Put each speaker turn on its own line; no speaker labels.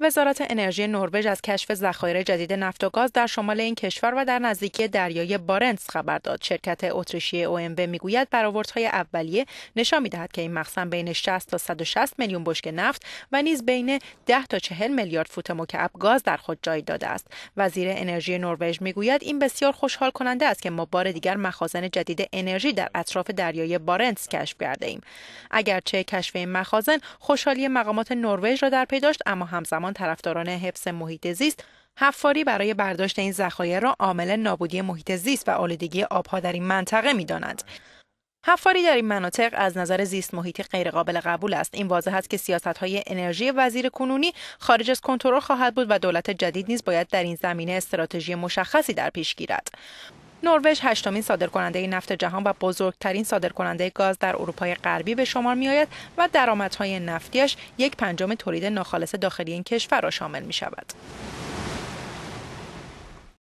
وزارت انرژی نروژ از کشف ذخایر جدید نفت و گاز در شمال این کشور و در نزدیکی دریای بارنس خبر داد. شرکت اتریشی OMV میگوید برآوردهای اولیه نشان میدهد که این مخزن بین 60 تا 160 میلیون بشک نفت و نیز بین 10 تا 40 میلیارد فوت مکعب گاز در خود جای داده است. وزیر انرژی نروژ میگوید این بسیار خوشحال کننده است که ما بار دیگر مخازن جدید انرژی در اطراف دریای بارنس کشف کرده ایم. اگرچه کشف این مخازن خوشحالی مقامات نروژ را در پی داشت اما همزمان همزمان طرفداران حفظ محیط زیست حفاری برای برداشت این ذخایر را عامل نابودی محیط زیست و آلودگی آبها در این منطقه میدانند حفاری در این مناطق از نظر زیست محیطی غیرقابل قبول است این واضح است که سیاست های انرژی وزیر کنونی خارج از کنترل خواهد بود و دولت جدید نیز باید در این زمینه استراتژی مشخصی در پیش گیرد نروژ هشتمین صادرکننده نفت جهان و بزرگترین صادرکننده گاز در اروپای غربی به شمار میآید و درآمدهای نفتیش یک پنجم تولید ناخالص داخلی این کشور را شامل می شود.